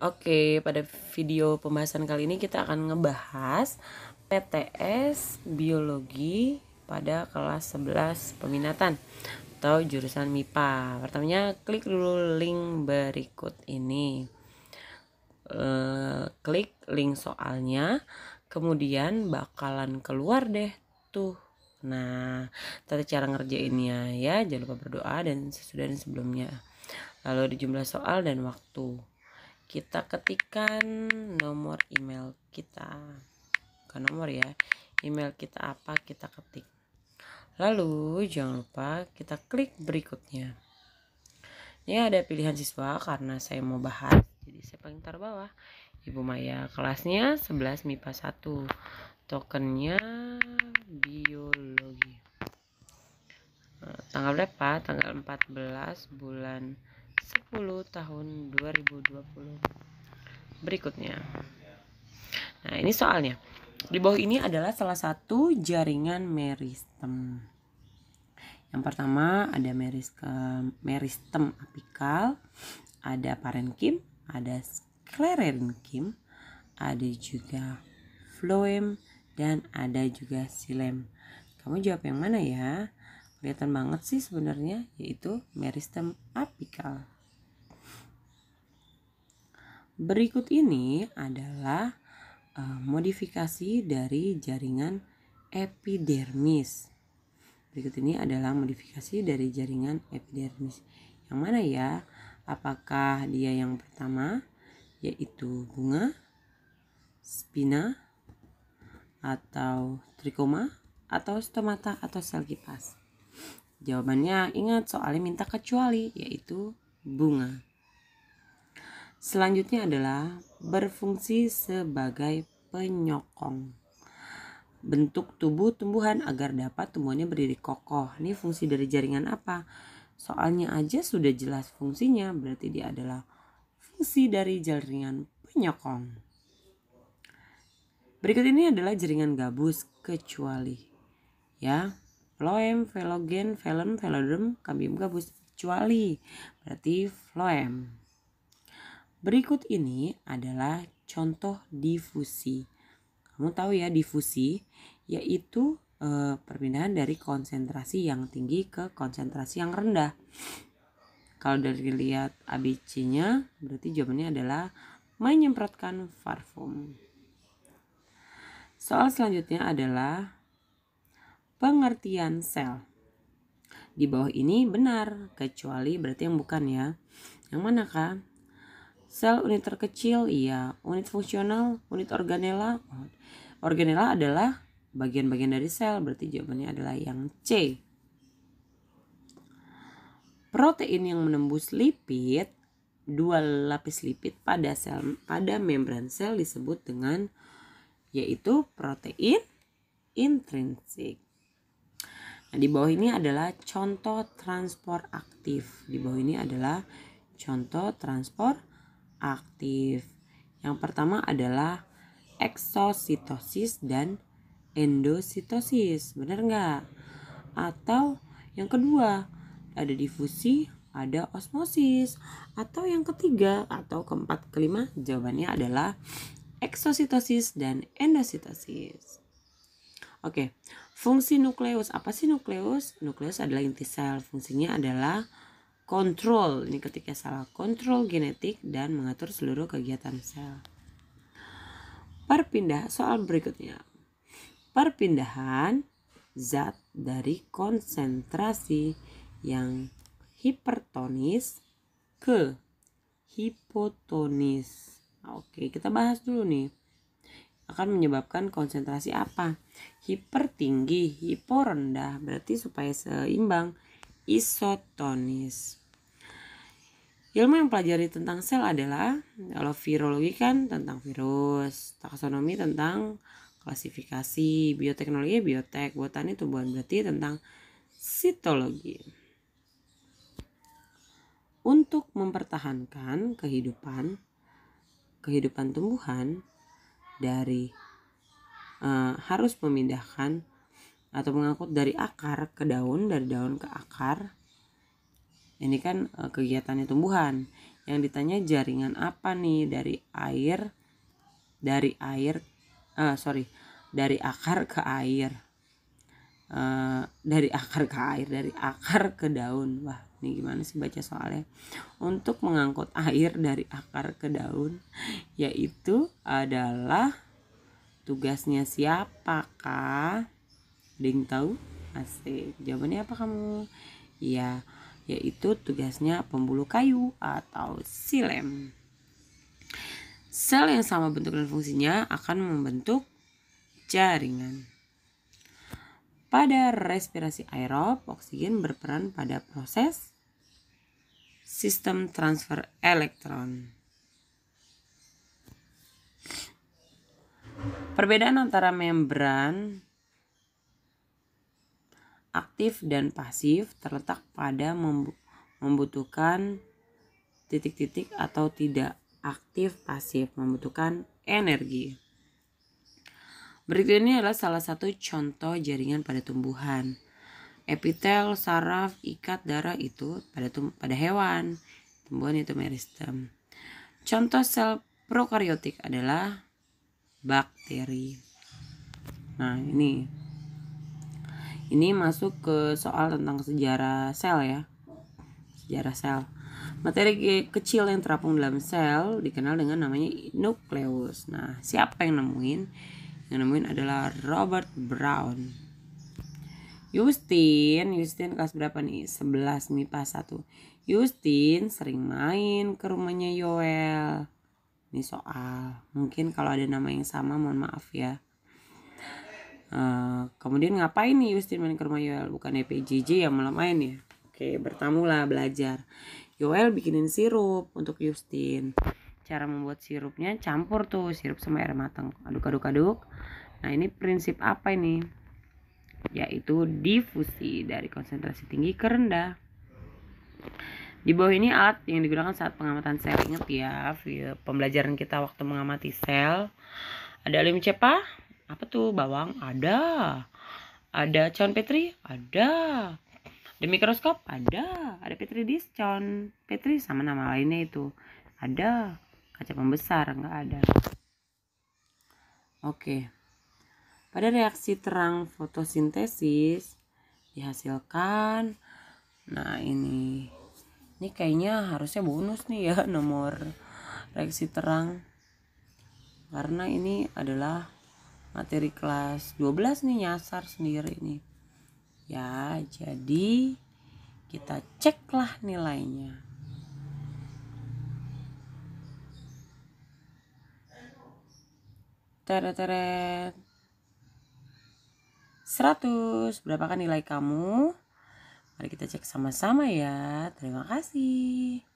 Oke, pada video pembahasan kali ini kita akan ngebahas PTS Biologi pada kelas 11 peminatan atau jurusan MIPA. Pertamanya klik dulu link berikut ini. Eh, klik link soalnya, kemudian bakalan keluar deh tuh. Nah, tata cara ngerjainnya ya, jangan lupa berdoa dan sesudah dan sebelumnya. Lalu dijumlah jumlah soal dan waktu kita ketikkan nomor email kita ke nomor ya email kita apa kita ketik lalu jangan lupa kita klik berikutnya ini ada pilihan siswa karena saya mau bahas jadi saya paling terbawah Ibu Maya kelasnya 11 MIPA 1 tokennya biologi eh, tanggal berapa? Tanggal 14 bulan tahun 2020 berikutnya nah ini soalnya di bawah ini adalah salah satu jaringan meristem yang pertama ada meristem, meristem apikal ada parenkim ada sklerenkim ada juga phloem dan ada juga silem kamu jawab yang mana ya kelihatan banget sih sebenarnya yaitu meristem apikal Berikut ini adalah uh, modifikasi dari jaringan epidermis. Berikut ini adalah modifikasi dari jaringan epidermis. Yang mana ya? Apakah dia yang pertama yaitu bunga, spina, atau trikoma, atau stomata atau sel kipas? Jawabannya ingat soalnya minta kecuali yaitu bunga. Selanjutnya adalah berfungsi sebagai penyokong bentuk tubuh tumbuhan agar dapat tumbuhannya berdiri kokoh. Ini fungsi dari jaringan apa? Soalnya aja sudah jelas fungsinya, berarti dia adalah fungsi dari jaringan penyokong. Berikut ini adalah jaringan gabus kecuali ya Phloem, velogen, velen, velodrome, kambium gabus kecuali berarti phloem. Berikut ini adalah contoh difusi. Kamu tahu ya difusi yaitu e, perpindahan dari konsentrasi yang tinggi ke konsentrasi yang rendah. Kalau dari lihat ABC-nya berarti jawabannya adalah menyemprotkan parfum. Soal selanjutnya adalah pengertian sel. Di bawah ini benar, kecuali berarti yang bukan ya. Yang mana Sel unit terkecil, iya. Unit fungsional, unit organela. Organela adalah bagian-bagian dari sel, berarti jawabannya adalah yang C. Protein yang menembus lipid, dua lapis lipid pada sel pada membran sel disebut dengan yaitu protein intrinsik. Nah, di bawah ini adalah contoh transport aktif. Di bawah ini adalah contoh transport aktif. Yang pertama adalah eksositosis dan endositosis, benar nggak? Atau yang kedua ada difusi, ada osmosis, atau yang ketiga atau keempat kelima jawabannya adalah eksositosis dan endositosis. Oke, fungsi nukleus apa sih nukleus? Nukleus adalah inti sel. Fungsinya adalah kontrol ini ketika salah kontrol genetik dan mengatur seluruh kegiatan sel perpindah soal berikutnya perpindahan zat dari konsentrasi yang hipertonis ke hipotonis oke kita bahas dulu nih akan menyebabkan konsentrasi apa hipertinggi hiporendah berarti supaya seimbang isotonis Ilmu yang pelajari tentang sel adalah kalau virologi kan tentang virus, taksonomi tentang klasifikasi, bioteknologi biotek, botani tumbuhan berarti tentang sitologi. Untuk mempertahankan kehidupan kehidupan tumbuhan dari uh, harus memindahkan atau mengangkut dari akar ke daun, dari daun ke akar ini kan e, kegiatannya tumbuhan yang ditanya jaringan apa nih dari air dari air e, sorry dari akar ke air e, dari akar ke air dari akar ke daun wah ini gimana sih baca soalnya untuk mengangkut air dari akar ke daun yaitu adalah tugasnya siapa kah? Ding tahu? Asik. Jawabannya apa kamu? Ya, yaitu tugasnya pembuluh kayu atau silem. Sel yang sama bentuk dan fungsinya akan membentuk jaringan. Pada respirasi aerob, oksigen berperan pada proses sistem transfer elektron. Perbedaan antara membran aktif dan pasif terletak pada membutuhkan titik-titik atau tidak aktif pasif membutuhkan energi. Berikut ini adalah salah satu contoh jaringan pada tumbuhan. Epitel, saraf, ikat darah itu pada pada hewan, tumbuhan itu meristem. Contoh sel prokariotik adalah bakteri. Nah, ini ini masuk ke soal tentang sejarah sel ya. Sejarah sel. Materi kecil yang terapung dalam sel dikenal dengan namanya nukleus. Nah, siapa yang nemuin? Yang nemuin adalah Robert Brown. Justin, Justin kelas berapa nih? 11 MIPA 1. Justin sering main ke rumahnya Yoel. Ini soal. Mungkin kalau ada nama yang sama mohon maaf ya. Eh, kemudian ngapain nih Justin main ke rumah Yoel bukan e PJJ yang malah main ya oke bertamu lah belajar Yoel bikinin sirup untuk Justin cara membuat sirupnya campur tuh sirup sama air matang aduk-aduk-aduk nah ini prinsip apa ini yaitu difusi dari konsentrasi tinggi ke rendah di bawah ini alat yang digunakan saat pengamatan sel ingat ya pembelajaran kita waktu mengamati sel ada alim cepa apa tuh bawang ada ada con petri ada ada mikroskop ada ada petri dish con petri sama nama lainnya itu ada kaca pembesar enggak ada oke pada reaksi terang fotosintesis dihasilkan nah ini ini kayaknya harusnya bonus nih ya nomor reaksi terang karena ini adalah materi kelas 12 nih nyasar sendiri nih ya jadi kita ceklah nilainya teret teret 100 berapakah nilai kamu mari kita cek sama-sama ya terima kasih